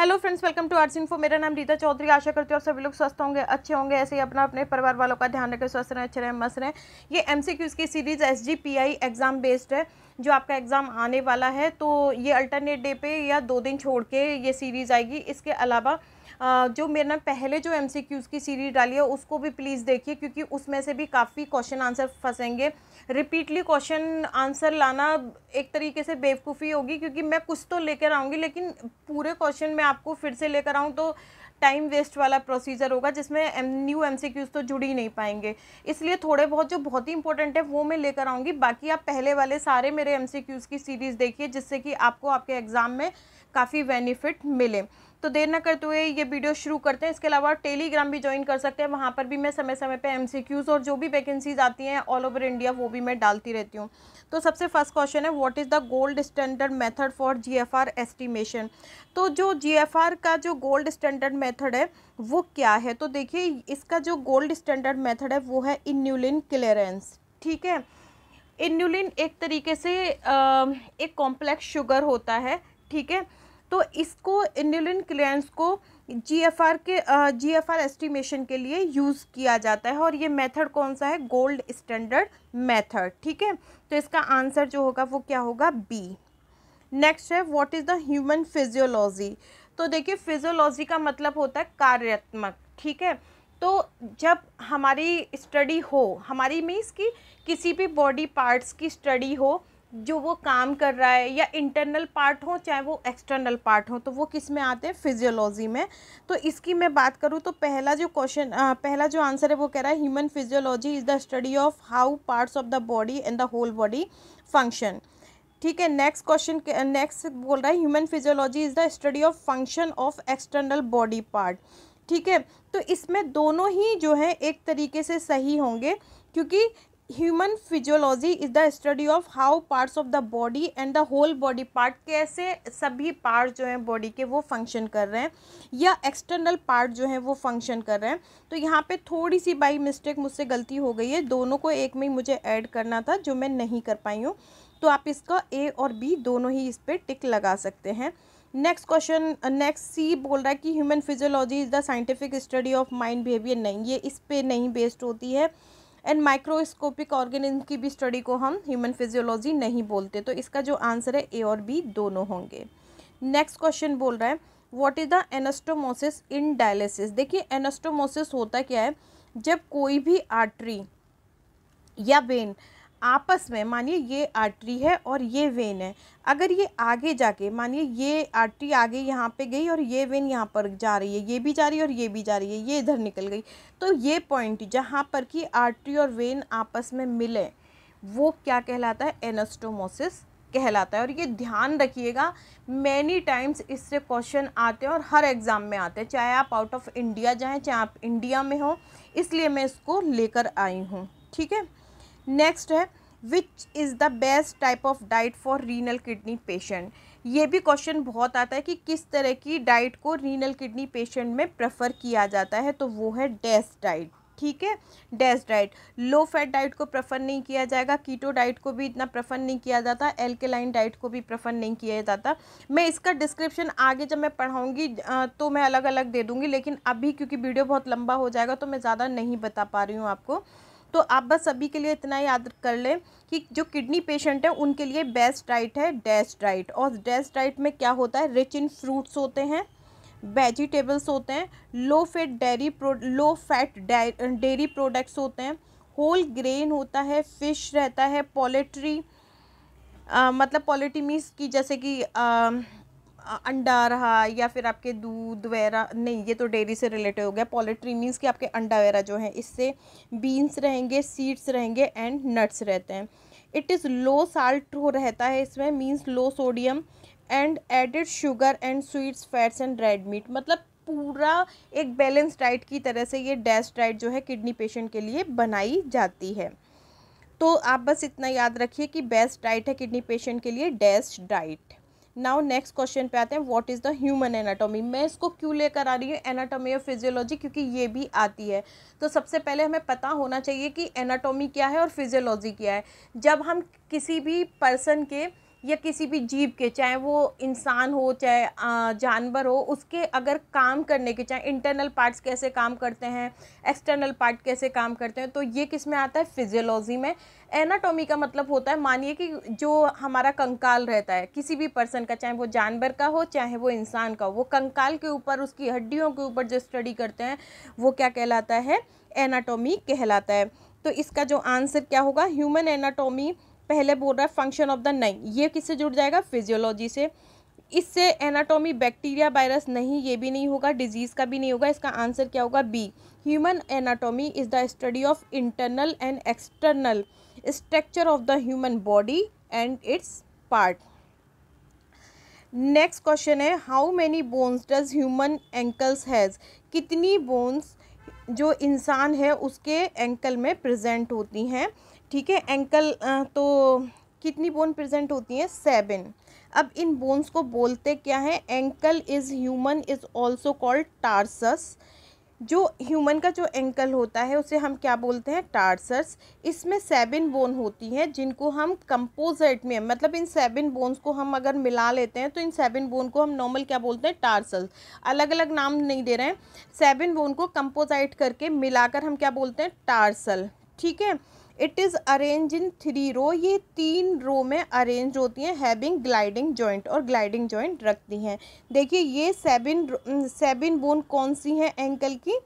hello friends welcome to arts info मेरा नाम रीता चौधरी आशा करती हूँ आप सभी लोग स्वस्थ होंगे अच्छे होंगे ऐसे ही अपना अपने परिवार वालों का ध्यान रखें स्वस्थ रहें अच्छे रहें मस्त रहें ये एमसीक्यूज़ की सीरीज़ एसजीपीआई एग्ज़ाम बेस्ड है जो आपका एग्ज़ाम आने वाला है तो ये अल्टरनेट डे पे या दो दिन छोड़ के ये सीरीज़ आएगी इसके अलावा जो मेरे ना पहले जो एम की सीरीज डाली है उसको भी प्लीज़ देखिए क्योंकि उसमें से भी काफ़ी क्वेश्चन आंसर फंसेंगे रिपीटली क्वेश्चन आंसर लाना एक तरीके से बेवकूफ़ी होगी क्योंकि मैं कुछ तो लेकर आऊँगी लेकिन पूरे क्वेश्चन मैं आपको फिर से लेकर आऊँ तो टाइम वेस्ट वाला प्रोसीजर होगा जिसमें एम न्यू एम तो जुड़ ही नहीं पाएंगे इसलिए थोड़े बहुत जो बहुत ही इंपॉर्टेंट है वो मैं लेकर आऊँगी बाकी आप पहले वाले सारे मेरे एम की सीरीज़ देखिए जिससे कि आपको आपके एग्ज़ाम में काफ़ी बेनिफिट मिले तो देर ना करते हुए ये वीडियो शुरू करते हैं इसके अलावा टेलीग्राम भी ज्वाइन कर सकते हैं वहाँ पर भी मैं समय समय पर एम और जो भी वैकेंसीज आती हैं ऑल ओवर इंडिया वो भी मैं डालती रहती हूँ तो सबसे फर्स्ट क्वेश्चन है what is the gold standard method for R estimation तो जो आर का जो गोल्ड स्टैंडर्ड मैथड है वो क्या है तो देखिए इसका जो गोल्ड स्टैंडर्ड मैथड है वो है इन्यूलिन क्लियरेंस ठीक है इन्यूलिन एक तरीके से एक कॉम्प्लेक्स शुगर होता है ठीक है तो इसको इंडुलिन क्लियरेंस को जीएफआर के जीएफआर एस्टिमेशन के लिए यूज़ किया जाता है और ये मेथड कौन सा है गोल्ड स्टैंडर्ड मेथड ठीक है तो इसका आंसर जो होगा वो क्या होगा बी नेक्स्ट है what is the human physiology तो देखिए फिजियोलॉजी का मतलब होता है कार्यात्मक ठीक है तो जब हमारी स्टडी हो हमारी मीन्स की किसी भी बॉडी पार्ट्स की स्टडी हो जो वो काम कर रहा है या इंटरनल पार्ट हो चाहे वो एक्सटर्नल पार्ट हो तो वो किस में आते हैं फिजियोलॉजी में तो इसकी मैं बात करूँ तो पहला जो क्वेश्चन पहला जो आंसर है वो कह रहा है human physiology is the study of how parts of the body and the whole body function ठीक है नेक्स्ट क्वेश्चन नेक्स्ट बोल रहा है human physiology is the study of function of external body part ठीक है तो इसमें दोनों ही जो है एक तरीके से सही होंगे क्योंकि human physiology is the study of how parts of the body and the whole body part कैसे सभी पार्ट जो हैं बॉडी के वो फंक्शन कर रहे हैं या एक्सटर्नल पार्ट जो हैं वो फंक्शन कर रहे हैं तो यहाँ पे थोड़ी सी बाई मिस्टेक मुझसे गलती हो गई है दोनों को एक में ही मुझे ऐड करना था जो मैं नहीं कर पाई हूँ तो आप इसका ए और बी दोनों ही इस पर टिक लगा सकते हैं नेक्स्ट क्वेश्चन नेक्स्ट सी बोल रहा है कि human physiology is the scientific study of mind behaviour नहीं ये इस पर नहीं बेस्ड होती है एंड माइक्रोस्कोपिक ऑर्गेनिज्म की भी स्टडी को हम ह्यूमन फिजियोलॉजी नहीं बोलते तो इसका जो आंसर है ए और बी दोनों होंगे नेक्स्ट क्वेश्चन बोल रहा है what is the anastomosis in dialysis देखिए एनास्टोमोसिस होता क्या है जब कोई भी आर्टरी या वेन आपस में मानिए ये आर्टरी है और ये वेन है अगर ये आगे जाके मानिए ये आर्टरी आगे यहाँ पे गई और ये वेन यहाँ पर जा रही है ये भी जा रही है और ये भी जा रही है ये इधर निकल गई तो ये पॉइंट जहाँ पर कि आर्टरी और वेन आपस में मिले वो क्या कहलाता है एनस्टोमोसिस कहलाता है और ये ध्यान रखिएगा मैनी टाइम्स इससे क्वेश्चन आते हैं और हर एग्ज़ाम में आते हैं चाहे आप आउट ऑफ इंडिया जाएँ चाहे आप इंडिया में हो इसलिए मैं इसको लेकर आई हूँ ठीक है नेक्स्ट है which is the best type of diet for renal kidney patient ये भी क्वेश्चन बहुत आता है कि किस तरह की डाइट को रीनल किडनी पेशेंट में प्रेफर किया जाता है तो वो है डेस्ट डाइट ठीक है best diet low fat diet को प्रेफर नहीं किया जाएगा कीटो डाइट को भी इतना प्रेफर नहीं किया जाता एल्केलाइन डाइट को भी प्रेफर नहीं किया जाता मैं इसका डिस्क्रिप्शन आगे जब मैं पढ़ाऊँगी तो मैं अलग अलग दे दूँगी लेकिन अभी क्योंकि वीडियो बहुत लंबा हो जाएगा तो मैं ज़्यादा नहीं बता पा रही हूँ आपको तो आप बस सभी के लिए इतना याद कर लें कि जो किडनी पेशेंट है उनके लिए बेस्ट डाइट है डैश डाइट और डैश डाइट में क्या होता है रिच इन फ्रूट्स होते हैं वेजिटेबल्स होते हैं low fat dairy low fat dairy products होते हैं होल ग्रेन होता है फिश रहता है पोलेट्री मतलब पोलेट्री मीन्स की जैसे कि आ, अंडा रहा या फिर आपके दूध वगैरह नहीं ये तो डेयरी से रिलेटेड हो गया पोल्ट्री मीन्स कि आपके अंडा वगैरह जो हैं इससे बीन्स रहेंगे सीड्स रहेंगे एंड नट्स रहते हैं इट इज़ लो साल्ट हो रहता है इसमें means low sodium and added sugar and sweets fats and red meat मतलब पूरा एक बैलेंस डाइट की तरह से ये डैश डाइट जो है किडनी पेशेंट के लिए बनाई जाती है तो आप बस इतना याद रखिए कि बेस्ट डाइट है किडनी पेशेंट के लिए DASH diet now next question पे आते हैं what is the human anatomy मैं इसको क्यों लेकर आ रही हूँ एनाटॉमी और फिजियोलॉजी क्योंकि ये भी आती है तो सबसे पहले हमें पता होना चाहिए कि एनाटॉमी क्या है और फिजियोलॉजी क्या है जब हम किसी भी पर्सन के या किसी भी जीव के चाहे वो इंसान हो चाहे जानवर हो उसके अगर काम करने के चाहे इंटरनल पार्ट्स कैसे काम करते हैं एक्सटर्नल पार्ट कैसे काम करते हैं तो ये किस में आता है फिजियोलॉजी में एनाटॉमी का मतलब होता है मानिए कि जो हमारा कंकाल रहता है किसी भी पर्सन का चाहे वो जानवर का हो चाहे वो इंसान का हो वो कंकाल के ऊपर उसकी हड्डियों के ऊपर जो स्टडी करते हैं वो क्या कहलाता है एनाटॉमी कहलाता है तो इसका जो आंसर क्या होगा ह्यूमन एनाटॉमी पहले बोल रहा है फंक्शन ऑफ द नाइन ये किससे जुड़ जाएगा फिजियोलॉजी से इससे एनाटॉमी बैक्टीरिया वायरस नहीं ये भी नहीं होगा डिजीज़ का भी नहीं होगा इसका आंसर क्या होगा B human anatomy is the study of internal and external structure of the human body and its part next question है how many bones does human ankles has कितनी बोन्स जो इंसान है उसके एंकल में प्रजेंट होती हैं ठीक है एंकल तो कितनी बोन प्रेजेंट होती हैं सेवन अब इन बोन्स को बोलते क्या है ankle is human is also called tarsus जो ह्यूमन का जो एंकल होता है उसे हम क्या बोलते हैं टारसस इसमें सेवन बोन होती हैं जिनको हम कंपोजिट में मतलब इन सेवन बोन्स को हम अगर मिला लेते हैं तो इन सेवन बोन को हम नॉर्मल क्या बोलते हैं टारसस अलग अलग नाम नहीं दे रहे हैं सेवन बोन को कंपोजाइट करके मिलाकर हम क्या बोलते हैं टारसल ठीक है it is arrange in three row ये तीन रो में अरेंज होती हैं हैविंग ग्लाइडिंग जॉइंट और ग्लाइडिंग जॉइंट रखती हैं देखिए ये सेबिन सेबिन बोन कौन सी हैं एंकल की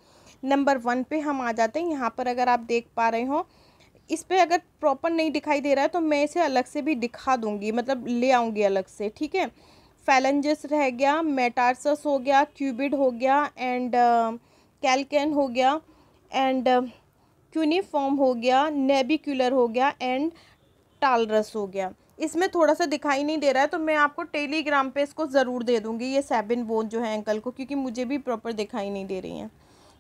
नंबर वन पे हम आ जाते हैं यहाँ पर अगर आप देख पा रहे हो इस पर अगर प्रॉपर नहीं दिखाई दे रहा है तो मैं इसे अलग से भी दिखा दूँगी मतलब ले आऊँगी अलग से ठीक है फैलेंजस रह गया मेटारसस हो गया क्यूबिड हो गया एंड कैलकन uh, हो गया एंड uh, क्यूनिफॉर्म हो गया नेबिक्यूलर हो गया एंड टालरस हो गया इसमें थोड़ा सा दिखाई नहीं दे रहा है तो मैं आपको टेलीग्राम पे इसको ज़रूर दे दूँगी ये सेबिन बोन जो है एंकल को क्योंकि मुझे भी प्रॉपर दिखाई नहीं दे रही हैं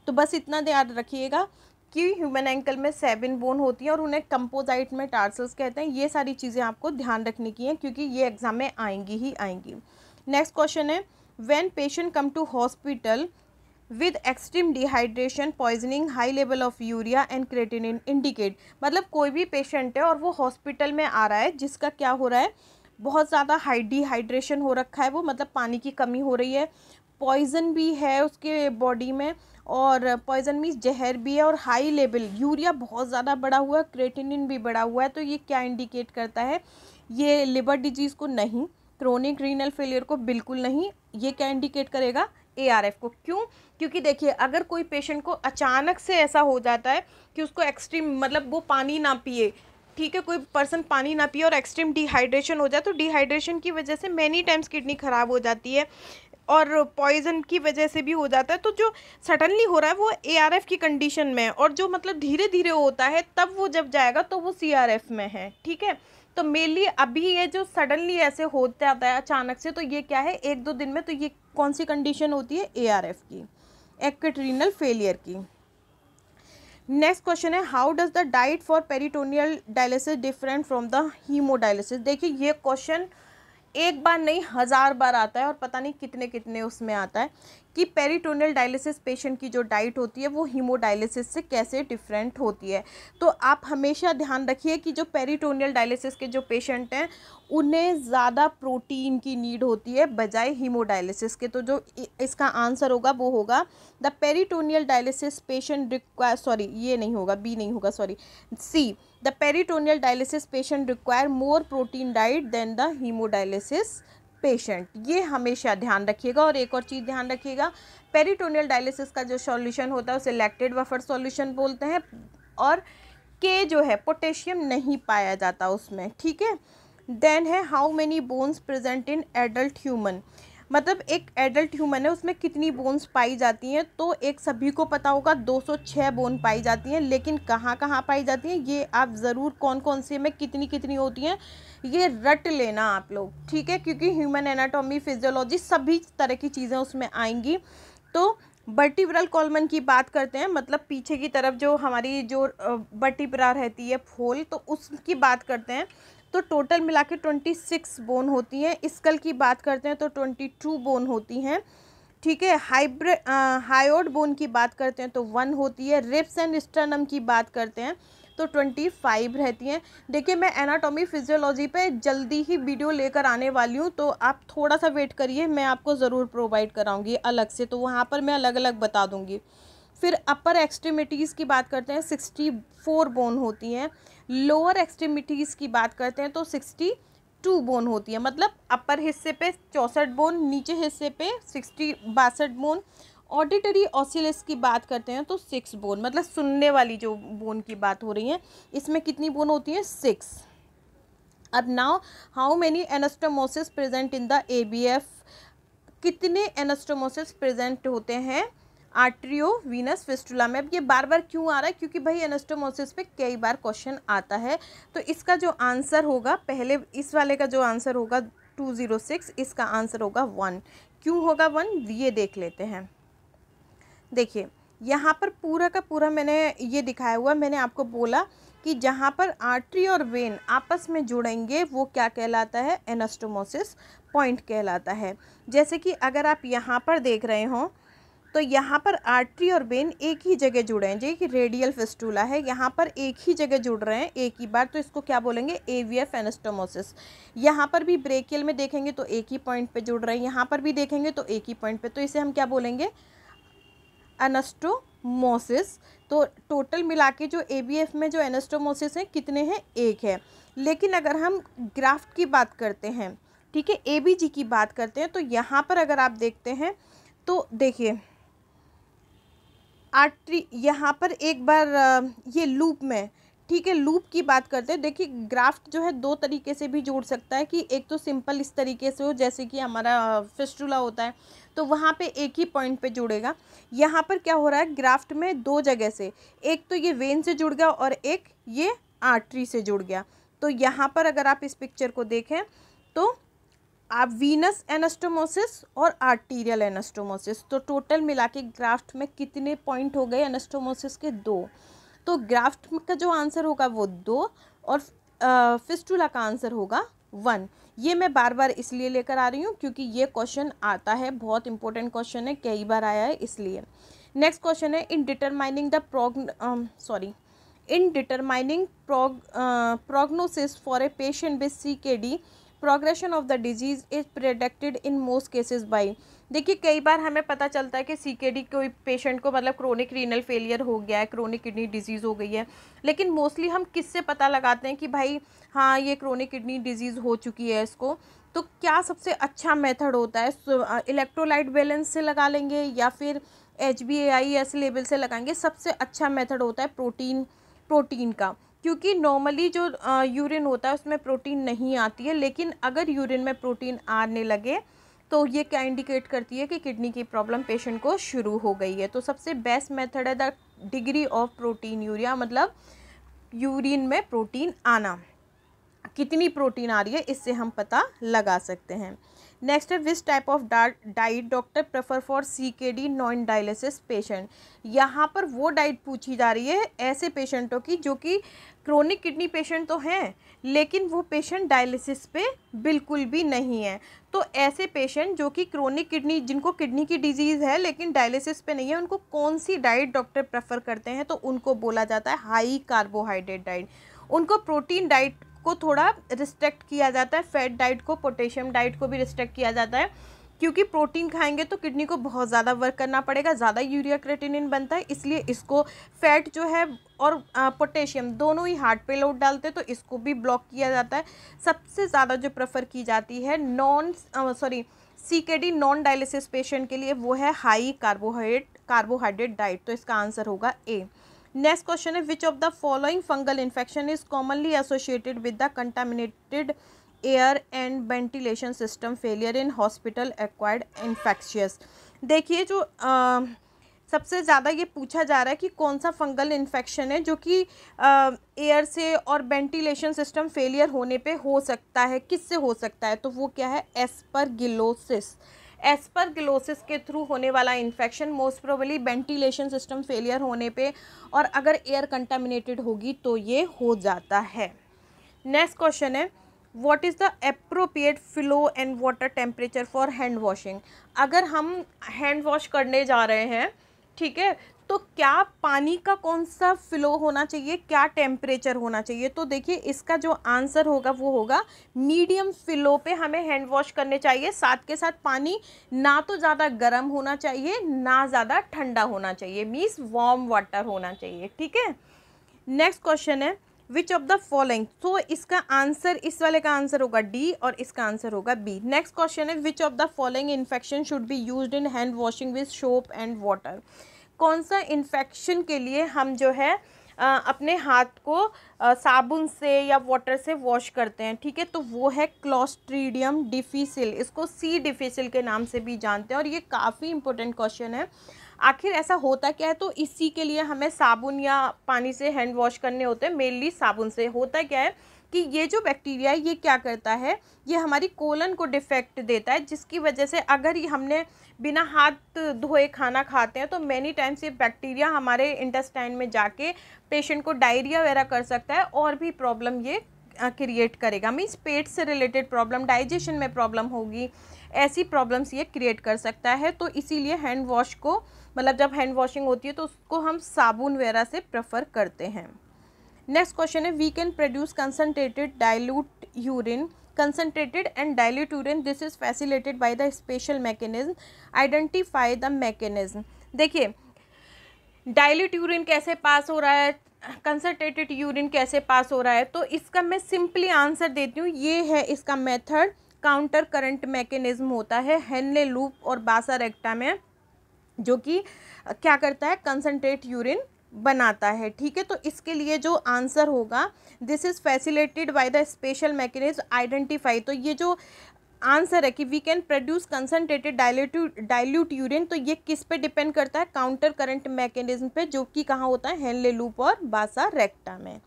तो बस इतना ध्यान रखिएगा कि ह्यूमन एंकल में सेबिन बोन होती हैं और उन्हें कंपोजाइट में टार्सल्स कहते हैं ये सारी चीज़ें आपको ध्यान रखने की हैं क्योंकि ये एग्ज़ाम में आएंगी ही आएंगी नेक्स्ट क्वेश्चन है when patient come to hospital with extreme dehydration poisoning high level of urea and creatinine indicate मतलब कोई भी पेशेंट है और वो हॉस्पिटल में आ रहा है जिसका क्या हो रहा है बहुत ज़्यादा हाई डिहाइड्रेशन हो रखा है वो मतलब पानी की कमी हो रही है पॉइजन भी है उसके बॉडी में और पॉइजन मीन्स जहर भी है और हाई लेवल यूरिया बहुत ज़्यादा बढ़ा हुआ है क्रेटिनिन भी बढ़ा हुआ है तो ये क्या इंडिकेट करता है ये लिवर डिजीज़ को नहीं क्रोनिक रीनल फेलियर को बिल्कुल नहीं ये क्या इंडिकेट करेगा एआरएफ को क्यों क्योंकि देखिए अगर कोई पेशेंट को अचानक से ऐसा हो जाता है कि उसको एक्सट्रीम मतलब वो पानी ना पिए ठीक है कोई पर्सन पानी ना पिए और एक्सट्रीम डिहाइड्रेशन हो जाए तो डिहाइड्रेशन की वजह से मैनी टाइम्स किडनी ख़राब हो जाती है और पॉइजन की वजह से भी हो जाता है तो जो सडनली हो रहा है वो ए की कंडीशन में है और जो मतलब धीरे धीरे होता है तब वो जब जाएगा तो वो सी में है ठीक है तो मेनली अभी ये जो सडनली ऐसे होता आता है अचानक से तो ये क्या है एक दो दिन में तो ये कौन सी कंडीशन होती है ए की एक्ट्रीनल फेलियर की नेक्स्ट क्वेश्चन है how does the diet for peritoneal dialysis different from the hemodialysis देखिए ये क्वेश्चन एक बार नहीं हज़ार बार आता है और पता नहीं कितने कितने उसमें आता है कि पेरिटोनियल डायलिसिस पेशेंट की जो डाइट होती है वो हीमोडायलिसिस से कैसे डिफरेंट होती है तो आप हमेशा ध्यान रखिए कि जो पेरिटोनियल डायलिसिस के जो पेशेंट हैं उन्हें ज़्यादा प्रोटीन की नीड होती है बजाय हीमोडायलिसिस के तो जो इसका आंसर होगा वो होगा the peritoneal dialysis patient require sorry ये नहीं होगा बी नहीं होगा sorry C the peritoneal dialysis patient require more protein diet than the hemodialysis patient ये हमेशा ध्यान रखिएगा और एक और चीज़ ध्यान रखिएगा पेरिटोनियल डायलिसिस का जो सॉल्यूशन होता है उसे लैक्टेड वफर सॉल्यूशन बोलते हैं और के जो है पोटेशियम नहीं पाया जाता उसमें ठीक है देन है how many bones present in adult human मतलब एक एडल्ट ह्यूमन है उसमें कितनी बोन्स पाई जाती हैं तो एक सभी को पता होगा 206 बोन पाई जाती हैं लेकिन कहाँ कहाँ पाई जाती हैं ये आप ज़रूर कौन कौन सी में कितनी कितनी होती हैं ये रट लेना आप लोग ठीक है क्योंकि ह्यूमन एनाटॉमी फिजियोलॉजी सभी तरह की चीज़ें उसमें आएंगी तो बर्टिब्रल कॉलमन की बात करते हैं मतलब पीछे की तरफ जो हमारी जो बर्टिब्रा रहती है फोल तो उसकी बात करते हैं तो टोटल मिला के ट्वेंटी सिक्स बोन होती हैं स्कल की बात करते हैं तो ट्वेंटी टू बोन होती हैं ठीक है हाइब्रे हाईड बोन की बात करते हैं तो वन होती है रिप्स एंड स्टर्नम की बात करते हैं तो ट्वेंटी फाइव रहती हैं देखिए मैं एनाटॉमी फिजियोलॉजी पे जल्दी ही वीडियो लेकर आने वाली हूँ तो आप थोड़ा सा वेट करिए मैं आपको ज़रूर प्रोवाइड कराऊँगी अलग से तो वहाँ पर मैं अलग अलग बता दूँगी फिर अपर एक्सट्रीमिटीज़ की बात करते हैं सिक्सटी फोर बोन होती हैं लोअर एक्सट्रीमिटीज़ की बात करते हैं तो सिक्सटी टू बोन होती है मतलब अपर हिस्से पे चौंसठ बोन नीचे हिस्से पे सिक्सटी बासठ बोन ऑडिटरी ऑसिलस की बात करते हैं तो सिक्स बोन मतलब सुनने वाली जो बोन की बात हो रही है इसमें कितनी बोन होती है सिक्स अब now how many anastomosis present in the A B F कितने एनास्टोमोसिस प्रेजेंट होते हैं आर्ट्रियो वीनस फेस्टूला में अब ये बार बार क्यों आ रहा है क्योंकि भाई एनेस्टोमोसिस पे कई बार क्वेश्चन आता है तो इसका जो आंसर होगा पहले इस वाले का जो आंसर होगा टू ज़ीरो सिक्स इसका आंसर होगा वन क्यों होगा वन ये देख लेते हैं देखिए यहाँ पर पूरा का पूरा मैंने ये दिखाया हुआ मैंने आपको बोला कि जहाँ पर आर्ट्री और वेन आपस में जुड़ेंगे वो क्या कहलाता है एनास्टोमोसिस पॉइंट कहलाता है जैसे कि अगर आप यहाँ पर देख रहे हों तो यहाँ पर आर्टरी और वेन एक ही जगह जुड़े हैं जो कि रेडियल फेस्टूला है यहाँ पर एक ही जगह जुड़ रहे हैं एक ही बार तो इसको क्या बोलेंगे एविएफ एनेस्टोमोसिस यहाँ पर भी ब्रेकियल में देखेंगे तो एक ही पॉइंट पे जुड़ रहे हैं यहाँ पर भी देखेंगे तो एक ही पॉइंट पे तो इसे हम क्या बोलेंगे अनस्टोमोसिस तो टोटल मिला के जो ए में जो एनेस्टोमोसिस हैं कितने हैं एक है लेकिन अगर हम ग्राफ्ट की बात करते हैं ठीक है ए की बात करते हैं तो यहाँ पर अगर आप देखते हैं तो देखिए आर्टरी यहाँ पर एक बार ये लूप में ठीक है लूप की बात करते हैं देखिए ग्राफ्ट जो है दो तरीके से भी जोड़ सकता है कि एक तो सिंपल इस तरीके से हो जैसे कि हमारा फेस्टूला होता है तो वहाँ पे एक ही पॉइंट पे जुड़ेगा यहाँ पर क्या हो रहा है ग्राफ्ट में दो जगह से एक तो ये वेन से जुड़ गया और एक ये आर्टरी से जुड़ गया तो यहाँ पर अगर आप इस पिक्चर को देखें तो आप वीनस एनास्टोमोसिस और आर्टीरियल एनास्टोमोसिस तो टोटल मिला के ग्राफ्ट में कितने पॉइंट हो गए एनास्टोमोसिस के दो तो ग्राफ्ट का जो आंसर होगा वो दो और फिस्टूला का आंसर होगा वन ये मैं बार बार इसलिए लेकर आ रही हूँ क्योंकि ये क्वेश्चन आता है बहुत इंपॉर्टेंट क्वेश्चन है कई बार आया है इसलिए नेक्स्ट क्वेश्चन है in determining the prog sorry in determining prog prognosis for a patient with C K D progression of the disease is predicted in most cases by देखिए कई बार हमें पता चलता है कि सी के डी कोई पेशेंट को मतलब क्रोनिक रीनल फेलियर हो गया है क्रोनिक किडनी डिजीज़ हो गई है लेकिन मोस्टली हम किससे पता लगाते हैं कि भाई हाँ ये क्रोनिक किडनी डिजीज़ हो चुकी है इसको तो क्या सबसे अच्छा मेथड होता है इलेक्ट्रोलाइट बैलेंस से लगा लेंगे या फिर H B A I S level से लगाएंगे सबसे अच्छा मेथड होता है प्रोटीन प्रोटीन का क्योंकि नॉर्मली जो यूरिन होता है उसमें प्रोटीन नहीं आती है लेकिन अगर यूरिन में प्रोटीन आने लगे तो ये क्या इंडिकेट करती है कि किडनी की प्रॉब्लम पेशेंट को शुरू हो गई है तो सबसे बेस्ट मेथड है the degree of proteinuria मतलब यूरिन में प्रोटीन आना कितनी प्रोटीन आ रही है इससे हम पता लगा सकते हैं नेक्स्ट है which type of diet doctor prefer for C K D non dialysis patient यहाँ पर वो डाइट पूछी जा रही है ऐसे पेशेंटों की जो कि क्रोनिक किडनी पेशेंट तो हैं लेकिन वो पेशेंट डायलिसिस पे बिल्कुल भी नहीं है तो ऐसे पेशेंट जो कि क्रोनिक किडनी जिनको किडनी की डिजीज़ है लेकिन डायलिसिस पे नहीं है उनको कौन सी डाइट डॉक्टर प्रेफर करते हैं तो उनको बोला जाता है हाई कार्बोहाइड्रेट डाइट उनको प्रोटीन डाइट को थोड़ा रिस्ट्रिक्ट किया जाता है फैट डाइट को पोटेशियम डाइट को भी रिस्ट्रिक्ट किया जाता है क्योंकि प्रोटीन खाएंगे तो किडनी को बहुत ज़्यादा वर्क करना पड़ेगा ज़्यादा यूरिया क्रेटिनिन बनता है इसलिए इसको फैट जो है और पोटेशियम दोनों ही हार्ट पे लोड डालते हैं तो इसको भी ब्लॉक किया जाता है सबसे ज़्यादा जो प्रेफर की जाती है non sorry C non dialysis patient के लिए वो है हाई कार्बोहाइड्रेट कार्बोहाइड्रेट डाइट तो इसका आंसर होगा ए नेक्स्ट क्वेश्चन है which of the following fungal infection is commonly associated with the contaminated air and ventilation system failure in hospital acquired infectious देखिए जो आ, सबसे ज़्यादा ये पूछा जा रहा है कि कौन सा फंगल इन्फेक्शन है जो कि एयर से और वेंटिलेशन सिस्टम फेलियर होने पे हो सकता है किससे हो सकता है तो वो क्या है एस्पर गिलोसिस के थ्रू होने वाला infection most probably ventilation system failure होने पे और अगर एयर कंटामिनेटेड होगी तो ये हो जाता है नेक्स्ट क्वेश्चन है what is the appropriate flow and water temperature for hand washing अगर हम हैंड वॉश करने जा रहे हैं ठीक है तो क्या पानी का कौन सा फ्लो होना चाहिए क्या टेम्परेचर होना चाहिए तो देखिए इसका जो आंसर होगा वो होगा मीडियम फ्लो पे हमें हैंड वॉश करने चाहिए साथ के साथ पानी ना तो ज़्यादा गर्म होना चाहिए ना ज़्यादा ठंडा होना चाहिए मीन्स वार्म वाटर होना चाहिए ठीक है नेक्स्ट क्वेश्चन है which of the following so इसका आंसर इस वाले का आंसर होगा डी और इसका आंसर होगा बी नेक्स्ट क्वेश्चन है which of the following infection should be use in hand washing with soap and water कौन सा इन्फेक्शन के लिए हम जो है आ, अपने हाथ को आ, साबुन से या वाटर से वॉश करते हैं ठीक है तो वो है क्लॉस्ट्रीडियम डिफिसिल इसको सी डिफिसिल के नाम से भी जानते हैं और ये काफ़ी इंपॉर्टेंट क्वेश्चन है आखिर ऐसा होता क्या है तो इसी के लिए हमें साबुन या पानी से हैंड वॉश करने होते हैं मेनली साबुन से होता क्या है कि ये जो बैक्टीरिया है ये क्या करता है ये हमारी कोलन को डिफेक्ट देता है जिसकी वजह से अगर ये हमने बिना हाथ धोए खाना खाते हैं तो मैनी टाइम्स ये बैक्टीरिया हमारे इंटेस्टाइन में जाके पेशेंट को डायरिया वगैरह कर सकता है और भी प्रॉब्लम ये क्रिएट करेगा मीन्स पेट से रिलेटेड प्रॉब्लम डाइजेशन में प्रॉब्लम होगी ऐसी प्रॉब्लम्स ये क्रिएट कर सकता है तो इसीलिए हैंड वॉश को मतलब जब हैंड वॉशिंग होती है तो उसको हम साबुन वगैरह से प्रेफर करते हैं नेक्स्ट क्वेश्चन है we can produce concentrated dilute urine concentrated and dilute urine this is facilitated by the special mechanism identify the mechanism देखिए डायल्यूट यूरिन कैसे पास हो रहा है कंसनट्रेटेड यूरिन कैसे पास हो रहा है तो इसका मैं सिंपली आंसर देती हूँ ये है इसका मेथड काउंटर करंट मैकेनिज्म होता है हेनले लूप और बासा रेक्टा में जो कि क्या करता है कंसनट्रेट यूरिन बनाता है ठीक है तो इसके लिए जो आंसर होगा this is facilitated by the special mechanism identify तो ये जो आंसर है कि we can produce concentrated dilute dilute urine तो ये किस पे डिपेंड करता है काउंटर करंट मैकेनिज्म पे जो कि कहाँ होता है हेनले लूप और बासा रेक्टा में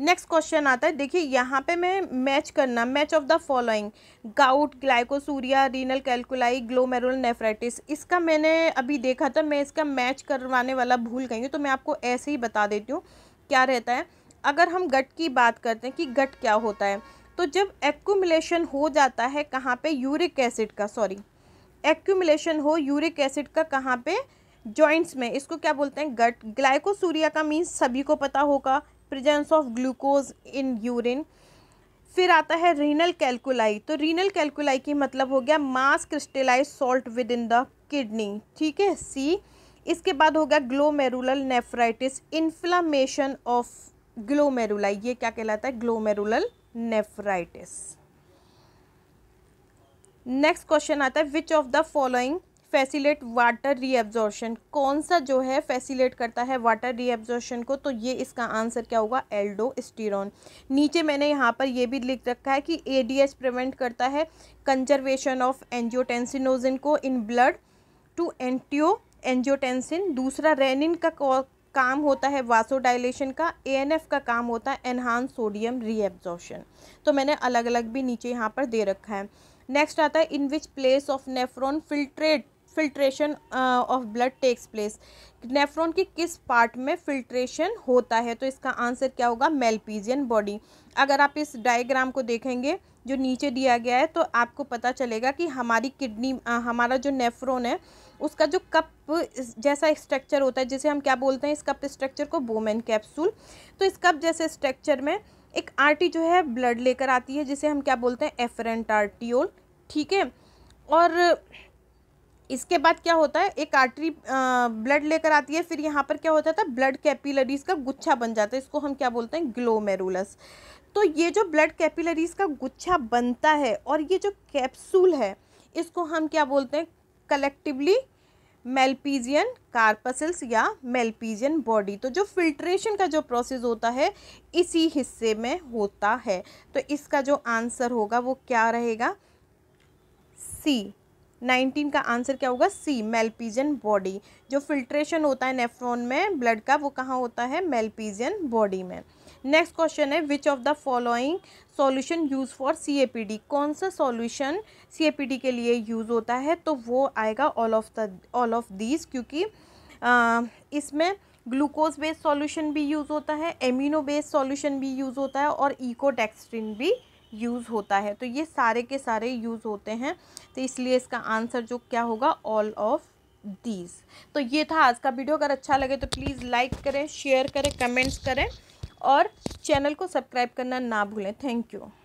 नेक्स्ट क्वेश्चन आता है देखिए यहाँ पे मैं मैच करना match of the following gout glycosuria renal calculi glomerulonephritis इसका मैंने अभी देखा था मैं इसका मैच करवाने वाला भूल गई हूँ तो मैं आपको ऐसे ही बता देती हूँ क्या रहता है अगर हम गट की बात करते हैं कि गट क्या होता है तो जब एक्यूमिलेशन हो जाता है कहाँ पे यूरिक एसिड का सॉरी एक्यूमलेशन हो यूरिक एसिड का कहाँ पे जॉइंट्स में इसको क्या बोलते हैं गट ग्लाइकोसूरिया का मीन्स सभी को पता होगा presence of glucose in urine फिर आता है रीनल कैलकुलाई तो रीनल कैलकुलाई की मतलब हो गया mass crystallize salt within the kidney ठीक है सी इसके बाद हो गया glomerular nephritis inflammation of glomeruli ये क्या कहलाता है ग्लोमेरुलल नेफ्राइटिस नेक्स्ट क्वेश्चन आता है which of the following facilitate water reabsorption कौन सा जो है फैसिलेट करता है वाटर रीअब्जॉर्शन को तो ये इसका आंसर क्या होगा एल्डो स्टीरोन नीचे मैंने यहाँ पर ये भी लिख रखा है कि एडीएच प्रिवेंट करता है कंजर्वेशन ऑफ एंजियोटेंसिनोजिन को इन ब्लड टू एंटीओ एंजियोटेंसिन दूसरा रेनिन का काम होता है वासोडाइलेशन का एफ का काम होता है एनहांस सोडियम रीअब्जॉर्शन तो मैंने अलग अलग भी नीचे यहाँ पर दे रखा है नेक्स्ट आता है in which place of nephron filtrate filtration of blood takes place nephron के किस पार्ट में फिल्ट्रेशन होता है तो इसका आंसर क्या होगा मेलपीजियन बॉडी अगर आप इस डायग्राम को देखेंगे जो नीचे दिया गया है तो आपको पता चलेगा कि हमारी किडनी हमारा जो नेफ्रोन है उसका जो कप जैसा स्ट्रक्चर होता है जिसे हम क्या बोलते हैं इस कप स्ट्रक्चर को बोमेन कैप्सूल तो इस कप जैसे स्ट्रक्चर में एक आर्टी जो है ब्लड लेकर आती है जिसे हम क्या बोलते हैं एफरेंट आर्टियोल ठीक है और इसके बाद क्या होता है एक आर्टरी ब्लड लेकर आती है फिर यहाँ पर क्या होता था ब्लड कैपिलरीज का गुच्छा बन जाता है इसको हम क्या बोलते हैं ग्लोमेरुलस तो ये जो ब्लड कैपिलरीज का गुच्छा बनता है और ये जो कैप्सूल है इसको हम क्या बोलते हैं कलेक्टिवली मेलपीजियन कार्पसल्स या मेलपीजियन बॉडी तो जो फिल्ट्रेशन का जो प्रोसेस होता है इसी हिस्से में होता है तो इसका जो आंसर होगा वो क्या रहेगा सी नाइनटीन का आंसर क्या होगा सी मेलपीजियन बॉडी जो फिल्ट्रेशन होता है नेफ्रॉन में ब्लड का वो कहाँ होता है मेलपीजियन बॉडी में नेक्स्ट क्वेश्चन है which of the following solution use for CAPD कौन सा सॉल्यूशन सीएपीडी के लिए यूज़ होता है तो वो आएगा all of the all of these क्योंकि इसमें ग्लूकोज बेस्ड सॉल्यूशन भी यूज़ होता है एमिनो बेस्ड सॉल्यूशन भी यूज़ होता है और इकोटेक्सट्रिन भी यूज़ होता है तो ये सारे के सारे यूज़ होते हैं तो इसलिए इसका आंसर जो क्या होगा ऑल ऑफ दीज तो ये था आज का वीडियो अगर अच्छा लगे तो प्लीज़ लाइक करें शेयर करें कमेंट्स करें और चैनल को सब्सक्राइब करना ना भूलें थैंक यू